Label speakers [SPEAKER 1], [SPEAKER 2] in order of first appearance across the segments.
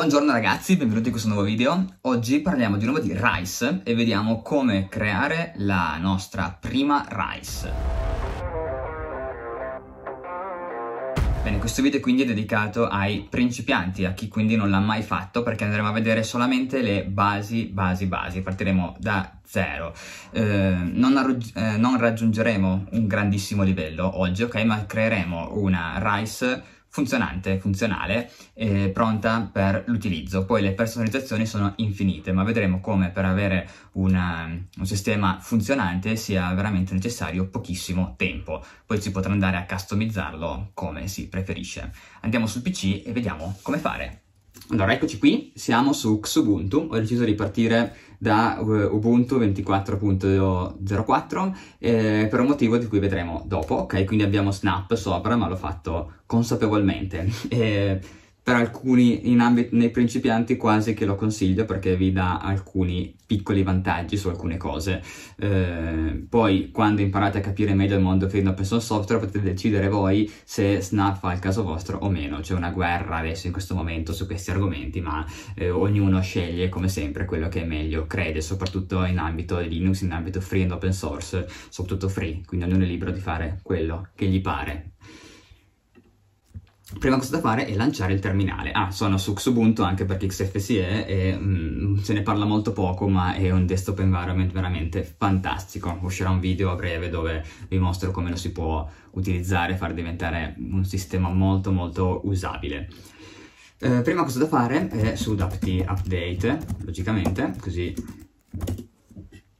[SPEAKER 1] Buongiorno ragazzi, benvenuti in questo nuovo video. Oggi parliamo di nuovo di Rice e vediamo come creare la nostra prima Rice. Bene, questo video quindi è dedicato ai principianti, a chi quindi non l'ha mai fatto, perché andremo a vedere solamente le basi, basi, basi. Partiremo da zero. Eh, non, eh, non raggiungeremo un grandissimo livello oggi, ok? Ma creeremo una Rice funzionante, funzionale, eh, pronta per l'utilizzo. Poi le personalizzazioni sono infinite, ma vedremo come per avere una, un sistema funzionante sia veramente necessario pochissimo tempo. Poi si potrà andare a customizzarlo come si preferisce. Andiamo sul PC e vediamo come fare. Allora, eccoci qui, siamo su Xubuntu, ho deciso di partire da eh, Ubuntu 24.04 eh, per un motivo di cui vedremo dopo, ok? Quindi abbiamo Snap sopra, ma l'ho fatto consapevolmente. eh, per alcuni in ambito, nei principianti quasi che lo consiglio perché vi dà alcuni piccoli vantaggi su alcune cose. Eh, poi quando imparate a capire meglio il mondo free and open source software potete decidere voi se Snap fa il caso vostro o meno. C'è una guerra adesso in questo momento su questi argomenti ma eh, ognuno sceglie come sempre quello che è meglio, crede, soprattutto in ambito Linux, in ambito free and open source, soprattutto free, quindi ognuno è libero di fare quello che gli pare prima cosa da fare è lanciare il terminale. Ah, sono su Xubuntu anche perché XFCE e mm, se ne parla molto poco, ma è un desktop environment veramente fantastico. Uscirà un video a breve dove vi mostro come lo si può utilizzare e far diventare un sistema molto molto usabile. Eh, prima cosa da fare è sudapt update, logicamente, così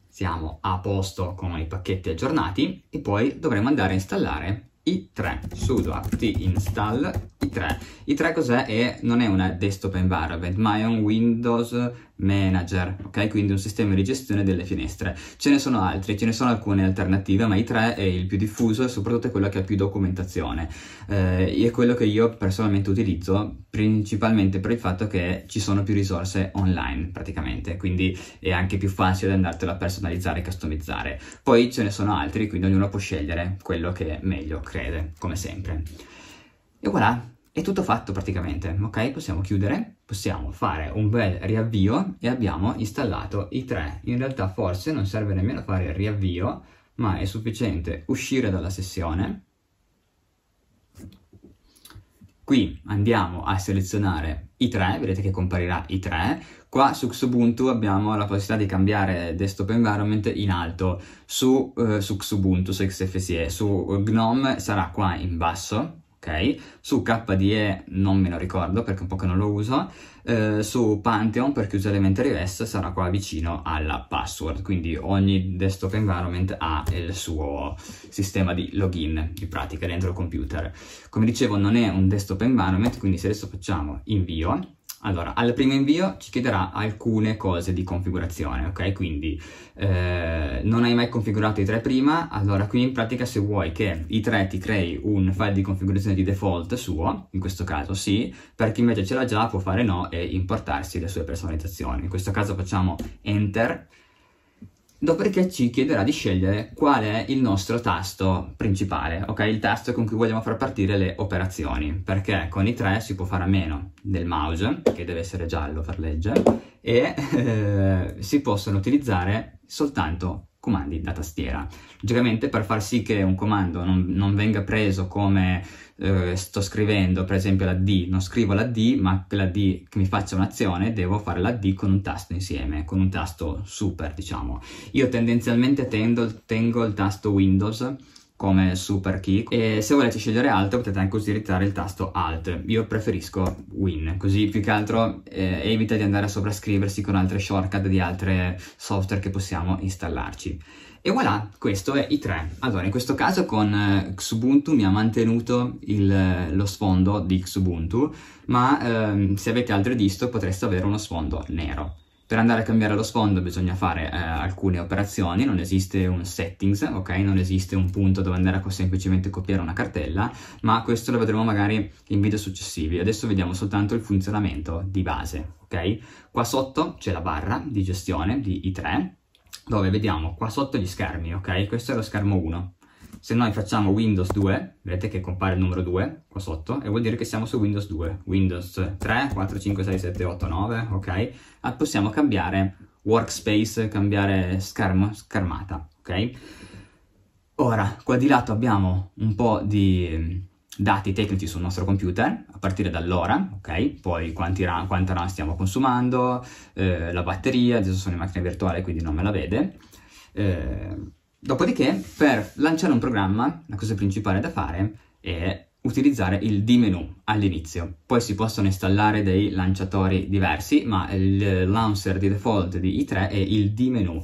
[SPEAKER 1] siamo a posto con i pacchetti aggiornati e poi dovremo andare a installare i3, sudo apt install i3. I3 cos'è? non è una desktop environment, ma è un Windows manager, ok? Quindi un sistema di gestione delle finestre. Ce ne sono altri, ce ne sono alcune alternative, ma i tre è il più diffuso e soprattutto è quello che ha più documentazione. Eh, è quello che io personalmente utilizzo principalmente per il fatto che ci sono più risorse online praticamente, quindi è anche più facile andartelo a personalizzare e customizzare. Poi ce ne sono altri, quindi ognuno può scegliere quello che meglio crede, come sempre. E voilà, è tutto fatto praticamente, ok? Possiamo chiudere possiamo fare un bel riavvio e abbiamo installato i tre. In realtà forse non serve nemmeno fare il riavvio, ma è sufficiente uscire dalla sessione. Qui andiamo a selezionare i tre, vedete che comparirà i tre. Qua su Xubuntu abbiamo la possibilità di cambiare desktop environment in alto, su, eh, su Xubuntu, su XFCE, su Gnome sarà qua in basso, ok? Su KDE non me lo ricordo perché un po' che non lo uso, eh, su Pantheon perché uso Elementary OS sarà qua vicino alla password, quindi ogni desktop environment ha il suo sistema di login di pratica dentro il computer. Come dicevo non è un desktop environment, quindi se adesso facciamo invio, allora, al primo invio ci chiederà alcune cose di configurazione, ok? Quindi eh, non hai mai configurato i tre prima, allora qui in pratica se vuoi che i tre ti crei un file di configurazione di default suo, in questo caso sì, per chi invece ce l'ha già può fare no e importarsi le sue personalizzazioni. In questo caso facciamo enter dopodiché ci chiederà di scegliere qual è il nostro tasto principale, ok? Il tasto con cui vogliamo far partire le operazioni, perché con i tre si può fare a meno del mouse, che deve essere giallo per legge, e eh, si possono utilizzare soltanto comandi da tastiera. Logicamente per far sì che un comando non, non venga preso come eh, sto scrivendo, per esempio la D, non scrivo la D, ma che la D che mi faccia un'azione, devo fare la D con un tasto insieme, con un tasto super, diciamo. Io tendenzialmente tendo, tengo il tasto Windows come super key e se volete scegliere alt potete anche utilizzare il tasto alt io preferisco win così più che altro eh, evita di andare a sovrascriversi con altre shortcut di altre software che possiamo installarci e voilà questo è i tre allora in questo caso con eh, Xubuntu mi ha mantenuto il, eh, lo sfondo di Xubuntu ma ehm, se avete altre disto potreste avere uno sfondo nero per andare a cambiare lo sfondo bisogna fare eh, alcune operazioni, non esiste un settings, ok? Non esiste un punto dove andare a semplicemente copiare una cartella, ma questo lo vedremo magari in video successivi. Adesso vediamo soltanto il funzionamento di base, ok? Qua sotto c'è la barra di gestione di I3, dove vediamo qua sotto gli schermi, ok? Questo è lo schermo 1, se noi facciamo Windows 2, vedete che compare il numero 2 qua sotto, e vuol dire che siamo su Windows 2. Windows 3, 4, 5, 6, 7, 8, 9, ok? Ah, possiamo cambiare workspace, cambiare schermo, schermata, ok? Ora, qua di lato abbiamo un po' di mm, dati tecnici sul nostro computer a partire dall'ora, ok? Poi quanti RAM, quanta RAM stiamo consumando, eh, la batteria, adesso sono in macchina virtuale quindi non me la vede. Eh, Dopodiché, per lanciare un programma, la cosa principale da fare è utilizzare il D-menu all'inizio. Poi si possono installare dei lanciatori diversi, ma il launcher di default di i3 è il D-menu,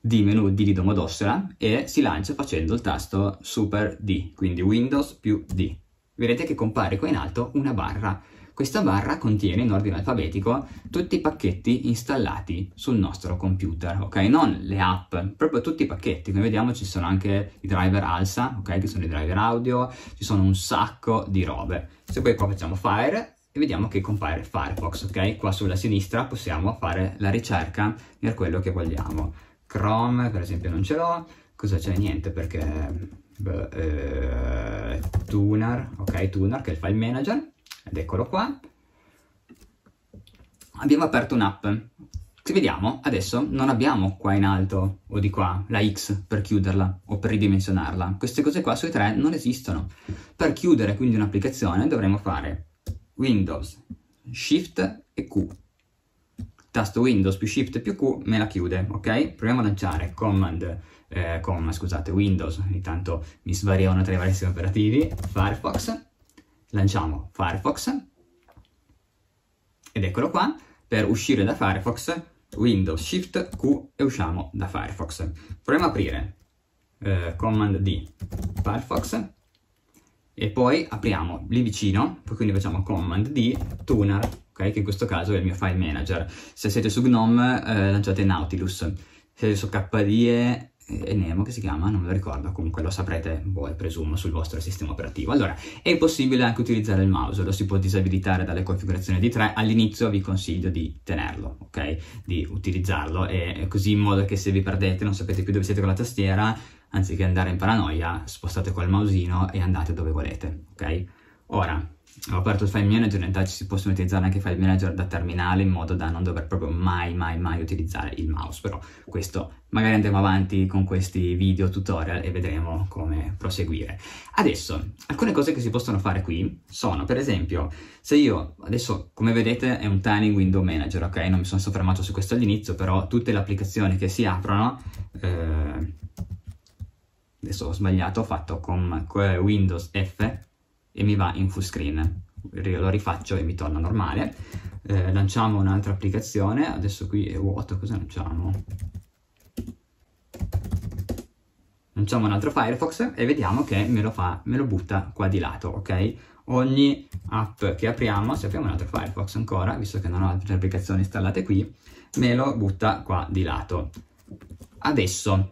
[SPEAKER 1] D-menu D di Domodossola, e si lancia facendo il tasto Super D, quindi Windows più D. Vedete che compare qua in alto una barra questa barra contiene in ordine alfabetico tutti i pacchetti installati sul nostro computer, ok? Non le app, proprio tutti i pacchetti. Come vediamo ci sono anche i driver alza, ok? Che sono i driver audio, ci sono un sacco di robe. Se poi qua facciamo Fire, e vediamo che compare Firefox, ok? Qua sulla sinistra possiamo fare la ricerca per quello che vogliamo. Chrome, per esempio, non ce l'ho. Cosa c'è? Niente, perché... Beh, eh, tuner, ok? Tuner, che è il file manager ed eccolo qua, abbiamo aperto un'app. Se vediamo, adesso non abbiamo qua in alto o di qua la X per chiuderla o per ridimensionarla. Queste cose qua sui tre non esistono. Per chiudere quindi un'applicazione dovremo fare Windows, Shift e Q. Tasto Windows più Shift più Q me la chiude, ok? Proviamo a lanciare Command, eh, com, scusate, Windows, intanto mi svariano tra i vari sistemi operativi, Firefox, lanciamo Firefox ed eccolo qua. Per uscire da Firefox, Windows Shift Q e usciamo da Firefox. Proviamo a aprire eh, Command D Firefox e poi apriamo lì vicino, quindi facciamo Command D Tuner, okay, che in questo caso è il mio file manager. Se siete su GNOME eh, lanciate Nautilus, se siete su KDE è eh, Nemo che si chiama, non me lo ricordo, comunque lo saprete voi boh, presumo sul vostro sistema operativo. Allora, è possibile anche utilizzare il mouse, lo si può disabilitare dalle configurazioni di 3, all'inizio vi consiglio di tenerlo, ok? Di utilizzarlo e così in modo che se vi perdete, non sapete più dove siete con la tastiera, anziché andare in paranoia, spostate col mausino e andate dove volete, ok? Ora, ho aperto il file manager, in realtà ci si possono utilizzare anche file manager da terminale in modo da non dover proprio mai mai mai utilizzare il mouse, però questo magari andremo avanti con questi video tutorial e vedremo come proseguire. Adesso, alcune cose che si possono fare qui sono, per esempio, se io, adesso come vedete è un tiny window manager, ok? Non mi sono soffermato su questo all'inizio, però tutte le applicazioni che si aprono... Eh, adesso ho sbagliato, ho fatto con Windows F e mi va in full screen. Lo rifaccio e mi torna normale. Eh, lanciamo un'altra applicazione, adesso qui è vuoto, cosa lanciamo? Lanciamo un altro Firefox e vediamo che me lo, fa, me lo butta qua di lato, ok? Ogni app che apriamo, se apriamo un altro Firefox ancora, visto che non ho altre applicazioni installate qui, me lo butta qua di lato. Adesso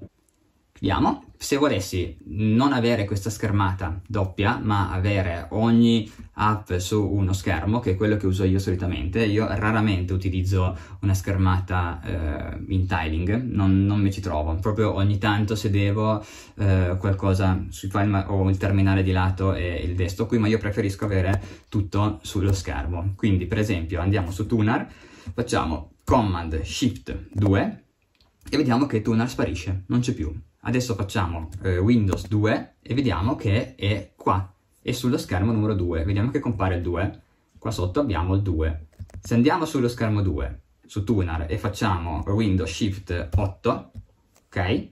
[SPEAKER 1] Vediamo. Se volessi non avere questa schermata doppia, ma avere ogni app su uno schermo, che è quello che uso io solitamente, io raramente utilizzo una schermata eh, in tiling, non, non, mi ci trovo. Proprio ogni tanto se devo eh, qualcosa sui file ho il terminale di lato e il destro qui, ma io preferisco avere tutto sullo schermo. Quindi, per esempio, andiamo su Tunar, facciamo Command Shift 2 e vediamo che Tunar sparisce, non c'è più. Adesso facciamo eh, Windows 2 e vediamo che è qua, è sullo schermo numero 2. Vediamo che compare il 2. Qua sotto abbiamo il 2. Se andiamo sullo schermo 2, su Tunar, e facciamo Windows Shift 8, ok?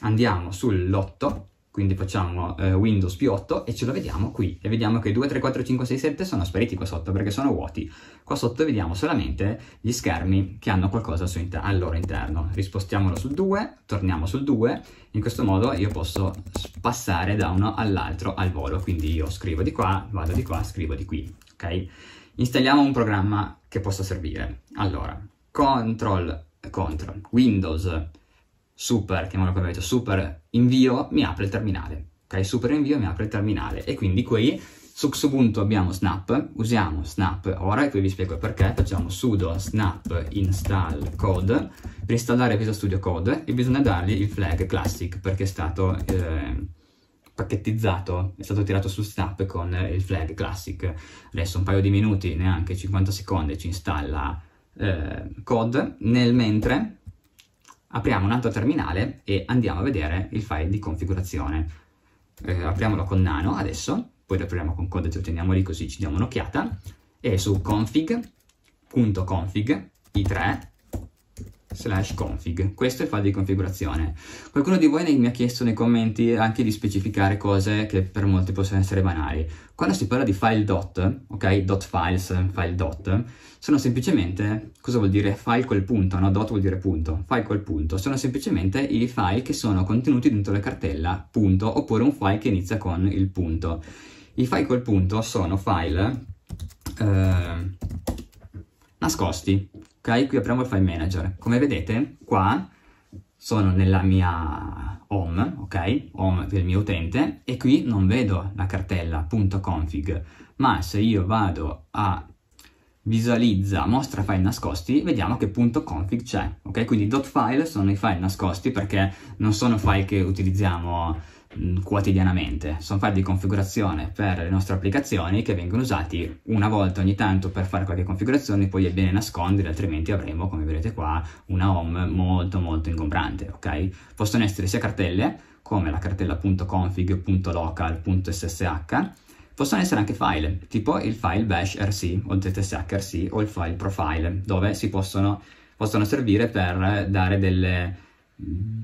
[SPEAKER 1] Andiamo sull'8 quindi facciamo eh, Windows più 8 e ce lo vediamo qui e vediamo che 2, 3, 4, 5, 6, 7 sono spariti qua sotto perché sono vuoti. Qua sotto vediamo solamente gli schermi che hanno qualcosa inter al loro interno. Rispostiamolo sul 2, torniamo sul 2, in questo modo io posso passare da uno all'altro al volo, quindi io scrivo di qua, vado di qua, scrivo di qui, ok? Installiamo un programma che possa servire. Allora, control, control, Windows, super, chiamalo come avete, super invio mi apre il terminale. Ok, super invio mi apre il terminale e quindi qui su questo punto abbiamo snap, usiamo snap ora e poi vi spiego perché, facciamo sudo snap install code per installare Visual Studio Code e bisogna dargli il flag classic perché è stato eh, pacchettizzato, è stato tirato su snap con il flag classic. Adesso un paio di minuti, neanche 50 secondi, ci installa eh, code, nel mentre apriamo un altro terminale e andiamo a vedere il file di configurazione. Eh, apriamolo con nano adesso, poi lo apriamo con code e teniamo lì così ci diamo un'occhiata, e su config.config i3 slash config. Questo è il file di configurazione. Qualcuno di voi mi ha chiesto nei commenti anche di specificare cose che per molti possono essere banali. Quando si parla di file dot, ok, dot files, file dot, sono semplicemente, cosa vuol dire file quel punto, no? Dot vuol dire punto, file quel punto, sono semplicemente i file che sono contenuti dentro la cartella punto oppure un file che inizia con il punto. I file quel punto sono file eh, nascosti, ok? Qui apriamo il file manager. Come vedete, qua sono nella mia home, ok? Home del mio utente e qui non vedo la cartella .config, ma se io vado a visualizza, mostra file nascosti, vediamo che .config c'è, ok? Quindi .file sono i file nascosti perché non sono file che utilizziamo Mm, quotidianamente. Sono file di configurazione per le nostre applicazioni che vengono usati una volta ogni tanto per fare qualche configurazione, poi è bene nascondere, altrimenti avremo, come vedete qua, una home molto molto ingombrante, ok? Possono essere sia cartelle, come la cartella.config.local.ssh, possono essere anche file, tipo il file bash rc o zshrc o il file profile, dove si possono, possono servire per dare delle mm,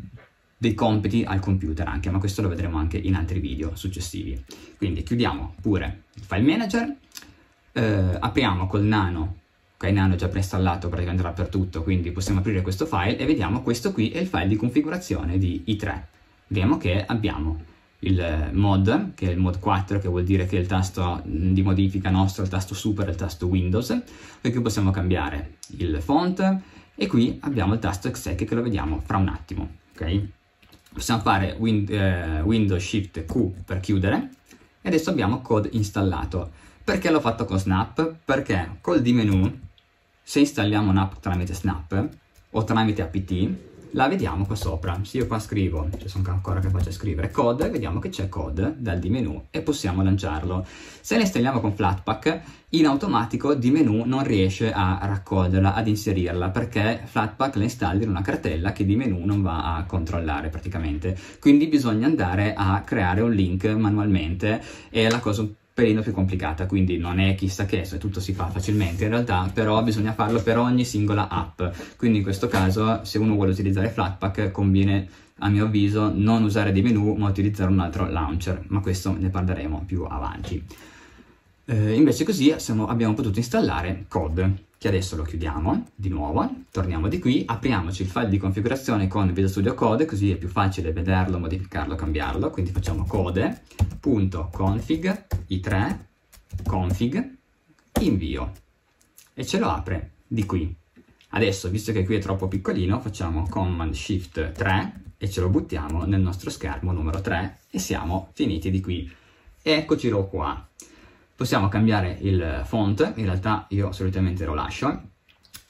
[SPEAKER 1] dei compiti al computer anche, ma questo lo vedremo anche in altri video successivi. Quindi chiudiamo pure il file manager, eh, apriamo col nano, ok, nano è già preinstallato praticamente dappertutto, quindi possiamo aprire questo file e vediamo questo qui è il file di configurazione di i3. Vediamo che abbiamo il mod, che è il mod 4, che vuol dire che è il tasto di modifica nostro, il tasto super, il tasto Windows, perché possiamo cambiare il font, e qui abbiamo il tasto exec che lo vediamo fra un attimo, ok? possiamo fare win eh, Windows Shift Q per chiudere e adesso abbiamo code installato. Perché l'ho fatto con Snap? Perché col di menu, se installiamo un'app tramite Snap o tramite APT, la vediamo qua sopra. Se io qua scrivo, ci cioè sono ancora che faccio scrivere code, vediamo che c'è code dal di menu e possiamo lanciarlo. Se la installiamo con Flatpak, in automatico di menu non riesce a raccoglierla, ad inserirla, perché Flatpak la installa in una cartella che di menu non va a controllare praticamente. Quindi bisogna andare a creare un link manualmente e la cosa un perino più complicata, quindi non è chissà che, se cioè, tutto si fa facilmente in realtà, però bisogna farlo per ogni singola app, quindi in questo caso se uno vuole utilizzare Flatpak conviene a mio avviso non usare dei menu ma utilizzare un altro launcher, ma questo ne parleremo più avanti. Eh, invece così siamo, abbiamo potuto installare Code che adesso lo chiudiamo di nuovo, torniamo di qui, apriamoci il file di configurazione con Visual Studio Code, così è più facile vederlo, modificarlo, cambiarlo, quindi facciamo code.config, i3, config, invio, e ce lo apre di qui. Adesso, visto che qui è troppo piccolino, facciamo Command Shift 3 e ce lo buttiamo nel nostro schermo numero 3 e siamo finiti di qui. Eccocelo qua possiamo cambiare il font, in realtà io solitamente lo lascio,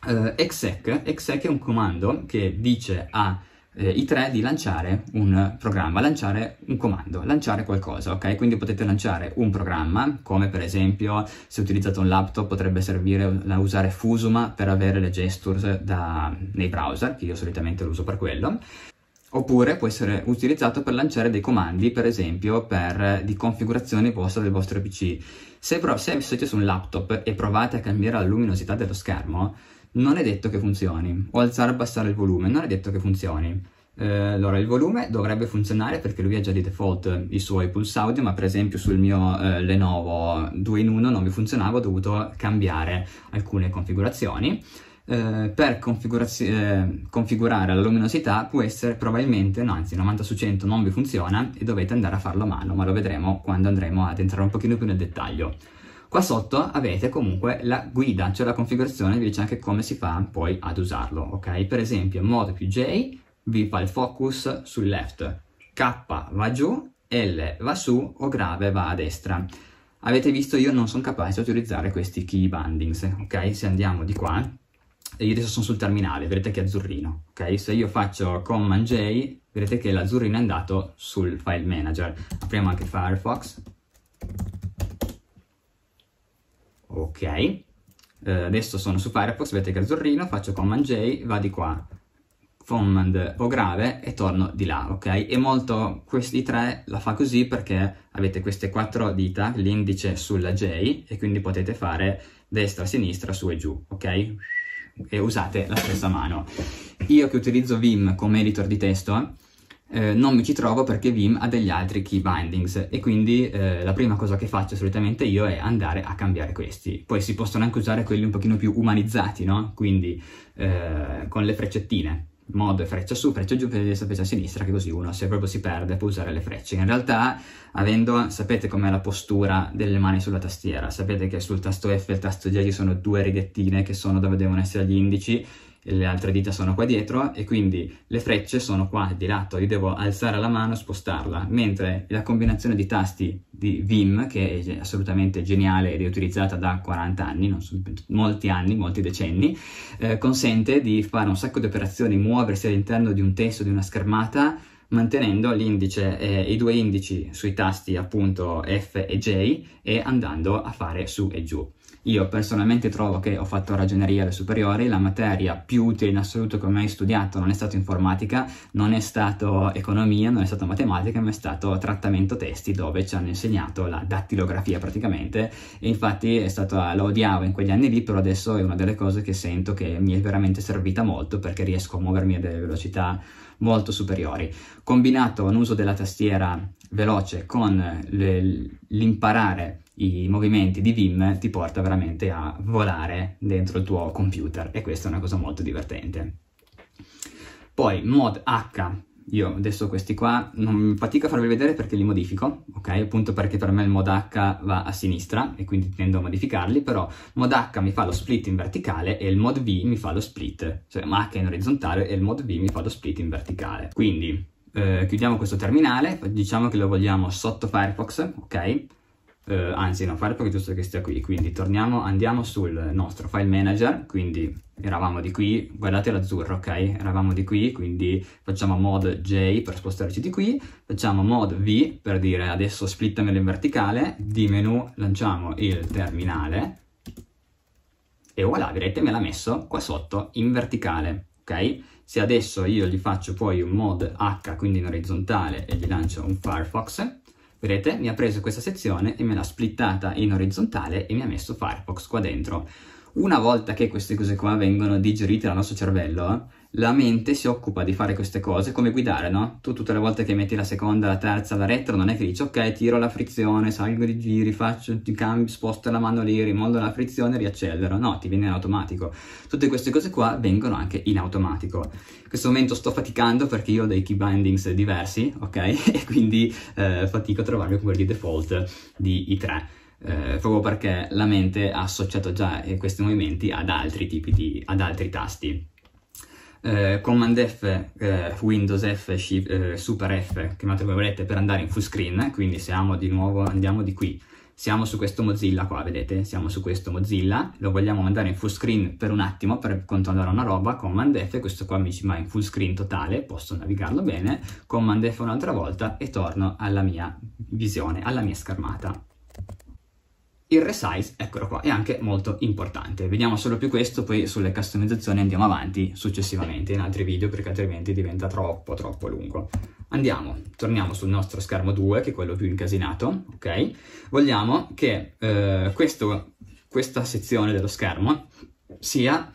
[SPEAKER 1] eh, exec, exec è un comando che dice a eh, i tre di lanciare un programma, lanciare un comando, lanciare qualcosa, ok? Quindi potete lanciare un programma, come per esempio se utilizzate un laptop potrebbe servire a usare Fusuma per avere le gestures da, nei browser, che io solitamente lo uso per quello, oppure può essere utilizzato per lanciare dei comandi, per esempio per, eh, di configurazione vostra del vostro PC. Se, però, se siete su un laptop e provate a cambiare la luminosità dello schermo, non è detto che funzioni, o alzare o abbassare il volume, non è detto che funzioni. Eh, allora, il volume dovrebbe funzionare perché lui ha già di default i suoi pulse audio, ma per esempio sul mio eh, Lenovo 2 in 1 non mi funzionava, ho dovuto cambiare alcune configurazioni eh, per eh, configurare la luminosità può essere probabilmente, no anzi 90 su 100 non vi funziona e dovete andare a farlo a mano, ma lo vedremo quando andremo ad entrare un pochino più nel dettaglio. Qua sotto avete comunque la guida, cioè la configurazione, vi dice anche come si fa poi ad usarlo, ok? Per esempio, modo più J vi fa il focus sul left, K va giù, L va su o grave va a destra. Avete visto io non sono capace di utilizzare questi key bindings, ok? Se andiamo di qua, e io adesso sono sul terminale, vedete che è azzurrino, ok? Se io faccio command J, vedete che l'azzurrino è andato sul file manager. Apriamo anche Firefox. Ok. Eh, adesso sono su Firefox, vedete che è azzurrino, faccio command J, va di qua, command o grave e torno di là, ok? E molto questi tre la fa così perché avete queste quattro dita, l'indice sulla J e quindi potete fare destra, sinistra, su e giù, ok? e usate la stessa mano. Io che utilizzo Vim come editor di testo, eh, non mi ci trovo perché Vim ha degli altri key bindings e quindi eh, la prima cosa che faccio solitamente io è andare a cambiare questi. Poi si possono anche usare quelli un pochino più umanizzati, no? Quindi eh, con le freccettine mod freccia su, freccia giù, freccia, freccia a sinistra, che così uno se proprio si perde può usare le frecce. In realtà, avendo, sapete com'è la postura delle mani sulla tastiera, sapete che sul tasto F e il tasto G ci sono due righettine che sono dove devono essere gli indici le altre dita sono qua dietro e quindi le frecce sono qua di lato, io devo alzare la mano e spostarla, mentre la combinazione di tasti di Vim, che è assolutamente geniale ed è utilizzata da 40 anni, non so, molti anni, molti decenni, eh, consente di fare un sacco di operazioni, muoversi all'interno di un testo, di una schermata, mantenendo l'indice eh, i due indici sui tasti appunto F e J e andando a fare su e giù. Io personalmente trovo che ho fatto ragioneria alle superiori, la materia più utile in assoluto che ho mai studiato non è stata informatica, non è stata economia, non è stata matematica, ma è stato trattamento testi dove ci hanno insegnato la dattilografia praticamente e infatti è stata, la odiavo in quegli anni lì, però adesso è una delle cose che sento che mi è veramente servita molto perché riesco a muovermi a delle velocità molto superiori. Combinato un uso della tastiera veloce con l'imparare i movimenti di Vim ti porta veramente a volare dentro il tuo computer e questa è una cosa molto divertente. Poi mod H, io adesso questi qua non fatico a farvi vedere perché li modifico, ok? Appunto perché per me il mod H va a sinistra e quindi tendo a modificarli, però mod H mi fa lo split in verticale e il mod V mi fa lo split, cioè H in orizzontale e il mod V mi fa lo split in verticale. Quindi eh, chiudiamo questo terminale, diciamo che lo vogliamo sotto Firefox, ok? Eh, anzi no, Firefox è giusto che stia qui, quindi torniamo, andiamo sul nostro file manager, quindi eravamo di qui, guardate l'azzurro, ok? Eravamo di qui, quindi facciamo mod J per spostarci di qui, facciamo mod V per dire adesso splittamelo in verticale, di menu lanciamo il terminale, e voilà, vedete me l'ha messo qua sotto in verticale. Se adesso io gli faccio poi un mod H, quindi in orizzontale, e gli lancio un Firefox, vedete, mi ha preso questa sezione e me l'ha splittata in orizzontale e mi ha messo Firefox qua dentro. Una volta che queste cose qua vengono digerite dal nostro cervello, la mente si occupa di fare queste cose, come guidare, no? Tu tutte le volte che metti la seconda, la terza, la retro, non è che dici ok, tiro la frizione, salgo di giri, faccio, ti cambio, sposto la mano lì, rimondo la frizione, riaccelero. No, ti viene in automatico. Tutte queste cose qua vengono anche in automatico. In questo momento sto faticando perché io ho dei key bindings diversi, ok? e quindi eh, fatico a trovarmi con quelli default di i tre. Eh, proprio perché la mente ha associato già eh, questi movimenti ad altri tipi di, ad altri tasti eh, Command F, eh, Windows F, Shift, eh, Super F, chiamate come volete, per andare in full screen, quindi siamo di nuovo, andiamo di qui, siamo su questo Mozilla qua, vedete, siamo su questo Mozilla, lo vogliamo mandare in full screen per un attimo per controllare una roba, Command F, questo qua mi ci va in full screen totale, posso navigarlo bene, Command F un'altra volta e torno alla mia visione, alla mia schermata. Il resize, eccolo qua, è anche molto importante. Vediamo solo più questo, poi sulle customizzazioni andiamo avanti successivamente in altri video perché altrimenti diventa troppo troppo lungo. Andiamo, torniamo sul nostro schermo 2, che è quello più incasinato, ok? Vogliamo che eh, questo, questa sezione dello schermo sia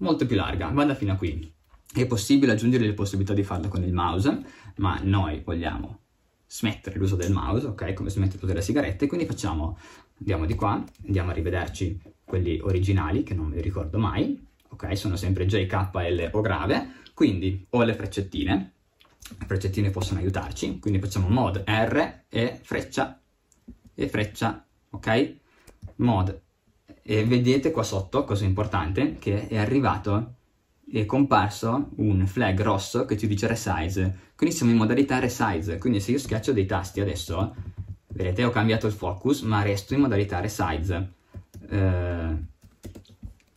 [SPEAKER 1] molto più larga, vada fino a qui. È possibile aggiungere le possibilità di farla con il mouse, ma noi vogliamo smettere l'uso del mouse, ok? Come smettere tutte le sigarette, quindi facciamo, andiamo di qua, andiamo a rivederci quelli originali che non mi ricordo mai, ok? Sono sempre JKL o grave, quindi ho le freccettine, le freccettine possono aiutarci, quindi facciamo mod R e freccia e freccia, ok? Mod e vedete qua sotto, cosa importante, che è arrivato è comparso un flag rosso che ci dice resize, quindi siamo in modalità resize, quindi se io schiaccio dei tasti adesso, vedete ho cambiato il focus ma resto in modalità resize. Eh,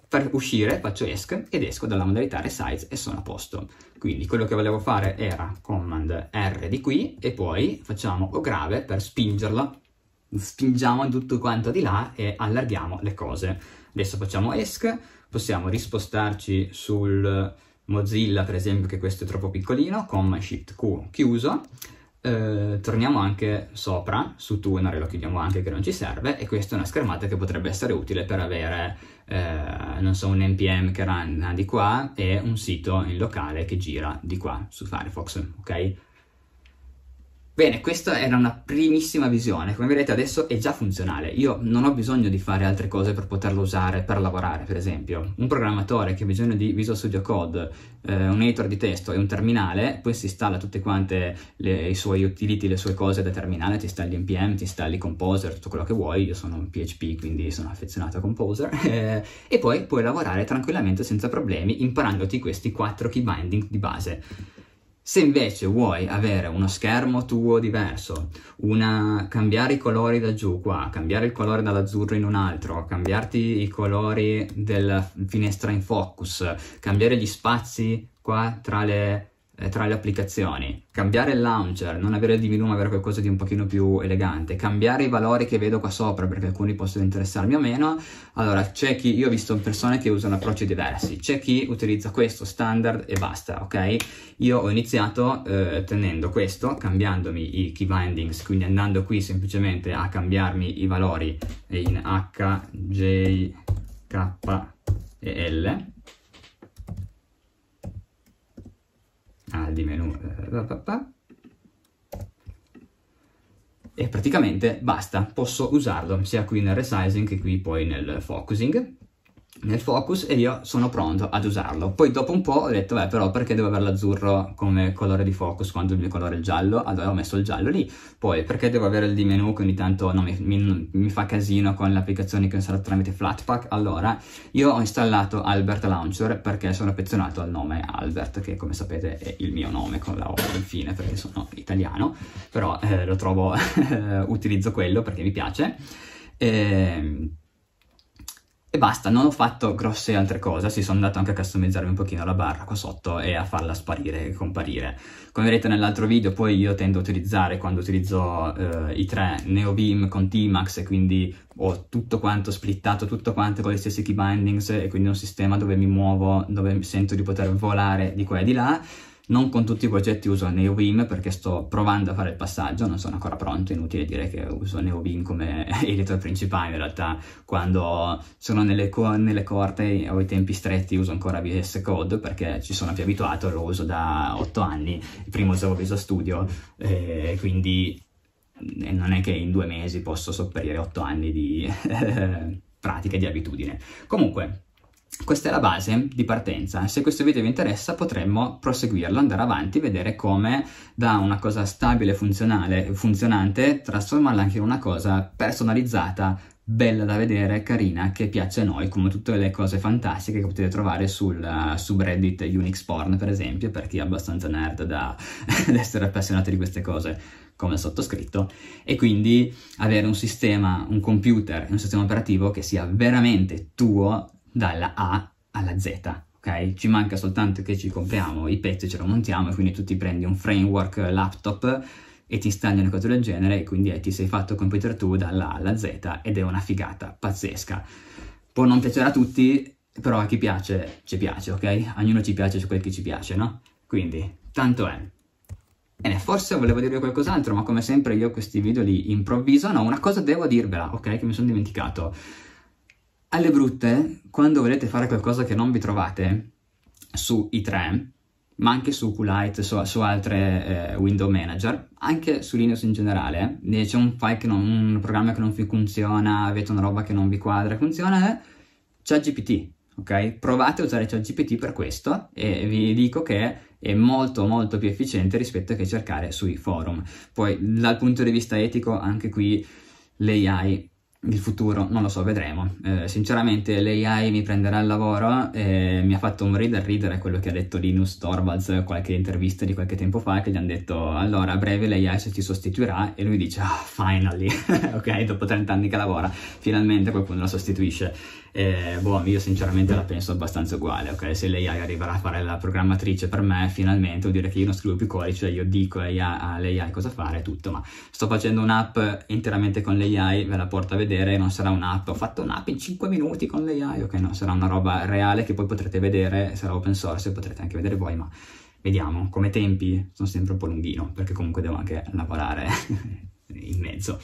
[SPEAKER 1] per uscire faccio ESC ed esco dalla modalità resize e sono a posto. Quindi quello che volevo fare era command R di qui e poi facciamo O grave per spingerlo, spingiamo tutto quanto di là e allarghiamo le cose. Adesso facciamo ESC, possiamo rispostarci sul Mozilla, per esempio, che questo è troppo piccolino, con Shift Q chiuso, eh, torniamo anche sopra, su Tuner e lo chiudiamo anche che non ci serve, e questa è una schermata che potrebbe essere utile per avere, eh, non so, un npm che run di qua e un sito in locale che gira di qua su Firefox, ok? Bene, questa era una primissima visione, come vedete adesso è già funzionale, io non ho bisogno di fare altre cose per poterlo usare per lavorare, per esempio. Un programmatore che ha bisogno di Visual Studio Code, eh, un editor di testo e un terminale, poi si installa tutte quante le, i suoi utility, le sue cose da terminale, ti installi NPM, ti installi Composer, tutto quello che vuoi, io sono un PHP quindi sono affezionato a Composer, eh, e poi puoi lavorare tranquillamente senza problemi imparandoti questi quattro key binding di base. Se invece vuoi avere uno schermo tuo diverso, una, cambiare i colori da giù qua, cambiare il colore dall'azzurro in un altro, cambiarti i colori della finestra in focus, cambiare gli spazi qua tra le eh, tra le applicazioni, cambiare il launcher, non avere il diminuo ma avere qualcosa di un pochino più elegante, cambiare i valori che vedo qua sopra perché alcuni possono interessarmi o meno, allora c'è chi, io ho visto persone che usano approcci diversi, c'è chi utilizza questo standard e basta, ok? Io ho iniziato eh, tenendo questo, cambiandomi i key bindings, quindi andando qui semplicemente a cambiarmi i valori in H, J, K e L, al ah, di menu eh, e praticamente basta, posso usarlo sia qui nel resizing che qui poi nel focusing nel focus e io sono pronto ad usarlo. Poi dopo un po' ho detto, beh però perché devo avere l'azzurro come colore di focus quando il mio colore è il giallo? Allora ho messo il giallo lì. Poi perché devo avere il di menu che ogni tanto no, mi, mi, mi, fa casino con le applicazioni che ho installato tramite Flatpak? Allora io ho installato Albert Launcher perché sono affezionato al nome Albert che come sapete è il mio nome con la O infine perché sono italiano, però eh, lo trovo, utilizzo quello perché mi piace. Ehm... E basta, non ho fatto grosse altre cose, sì, sono andato anche a customizzarmi un pochino la barra qua sotto e a farla sparire e comparire. Come vedete nell'altro video poi io tendo a utilizzare, quando utilizzo eh, i tre NeoBeam con T-Max e quindi ho tutto quanto splittato, tutto quanto con gli stessi bindings, e quindi un sistema dove mi muovo, dove sento di poter volare di qua e di là, non con tutti i progetti uso NeoVim perché sto provando a fare il passaggio, non sono ancora pronto, inutile dire che uso NeoVim come editor principale, in realtà quando sono nelle, co nelle corte o i tempi stretti uso ancora VS Code perché ci sono più abituato, lo uso da 8 anni, prima usavo Visual Studio, eh, quindi eh, non è che in due mesi posso sopperire 8 anni di eh, pratica e di abitudine. Comunque, questa è la base di partenza, se questo video vi interessa potremmo proseguirlo, andare avanti, vedere come da una cosa stabile, funzionale, funzionante, trasformarla anche in una cosa personalizzata, bella da vedere, carina, che piace a noi, come tutte le cose fantastiche che potete trovare sul eh, subreddit Unix Porn, per esempio, per chi è abbastanza nerd da essere appassionato di queste cose come sottoscritto, e quindi avere un sistema, un computer, un sistema operativo che sia veramente tuo, dalla A alla Z, ok? Ci manca soltanto che ci compriamo i pezzi, ce lo montiamo e quindi tu ti prendi un framework laptop e ti installi una cosa del genere e quindi eh, ti sei fatto computer tu dalla A alla Z ed è una figata pazzesca. Può non piacere a tutti, però a chi piace, ci piace, ok? Ognuno ci piace su quel che ci piace, no? Quindi, tanto è. Bene, forse volevo dirvi qualcos'altro, ma come sempre io questi video li improvviso. No, una cosa devo dirvela, ok? Che mi sono dimenticato. Alle brutte, quando volete fare qualcosa che non vi trovate su i3, ma anche su Qlite, su, su altre eh, window manager, anche su Linux in generale, eh, c'è un, un, programma che non vi funziona, avete una roba che non vi quadra, funziona, eh, c'è GPT, ok? Provate a usare ChatGPT per questo e vi dico che è molto molto più efficiente rispetto che cercare sui forum. Poi dal punto di vista etico anche qui l'AI il futuro non lo so, vedremo. Eh, sinceramente l'AI mi prenderà il lavoro e mi ha fatto morire dal ridere quello che ha detto Linus Torvalds qualche intervista di qualche tempo fa che gli hanno detto allora a breve l'AI ci sostituirà e lui dice ah finally, ok dopo 30 anni che lavora finalmente qualcuno la sostituisce eh, boh, io sinceramente la penso abbastanza uguale, ok? Se lei arriverà a fare la programmatrice per me, finalmente vuol dire che io non scrivo più codice, cioè io dico all'AI cosa fare e tutto, ma sto facendo un'app interamente con l'AI, ve la porto a vedere, non sarà un'app, ho fatto un'app in 5 minuti con l'AI, ok? No, sarà una roba reale che poi potrete vedere, sarà open source e potrete anche vedere voi, ma vediamo, come tempi sono sempre un po' lunghino, perché comunque devo anche lavorare in mezzo.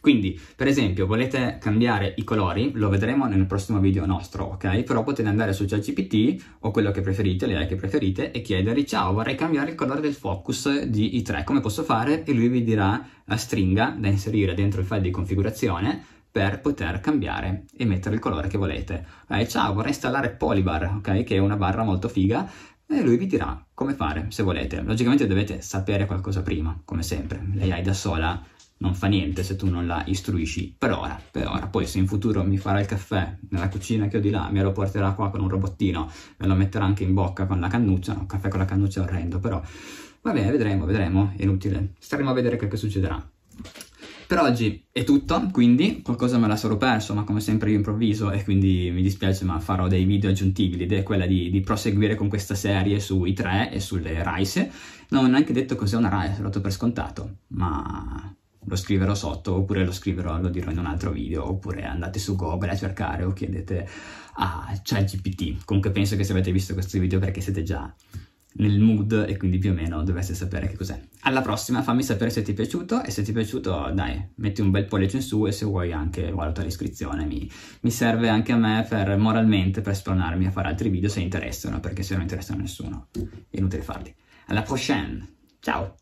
[SPEAKER 1] Quindi, per esempio, volete cambiare i colori, lo vedremo nel prossimo video nostro, ok? Però potete andare su ChatGPT o quello che preferite, l'AI che preferite, e chiedergli ciao, vorrei cambiare il colore del focus di I3, come posso fare? E lui vi dirà la stringa da inserire dentro il file di configurazione per poter cambiare e mettere il colore che volete. Eh, ciao, vorrei installare Polybar, ok? Che è una barra molto figa, e lui vi dirà come fare se volete. Logicamente dovete sapere qualcosa prima, come sempre. L'AI da sola non fa niente se tu non la istruisci per ora, per ora. Poi se in futuro mi farà il caffè nella cucina che ho di là, me lo porterà qua con un robottino, me lo metterà anche in bocca con la cannuccia, no, caffè con la cannuccia è orrendo, però
[SPEAKER 2] va bene, vedremo, vedremo,
[SPEAKER 1] è inutile. Staremo a vedere che succederà. Per oggi è tutto, quindi qualcosa me la sarò perso, ma come sempre io improvviso e quindi mi dispiace, ma farò dei video aggiuntivi. L'idea è quella di, di, proseguire con questa serie sui tre e sulle Rice. Non ho neanche detto cos'è una Rice, l'ho dato per scontato, ma lo scriverò sotto oppure lo scriverò, lo dirò in un altro video oppure andate su Google a cercare o chiedete a ChatGPT. Comunque penso che se avete visto questo video perché siete già nel mood e quindi più o meno dovreste sapere che cos'è. Alla prossima fammi sapere se ti è piaciuto e se ti è piaciuto dai metti un bel pollice in su e se vuoi anche valuta l'iscrizione mi, mi, serve anche a me per moralmente per spronarmi a fare altri video se interessano perché se non interessano a nessuno è inutile farli. Alla prochaine, ciao!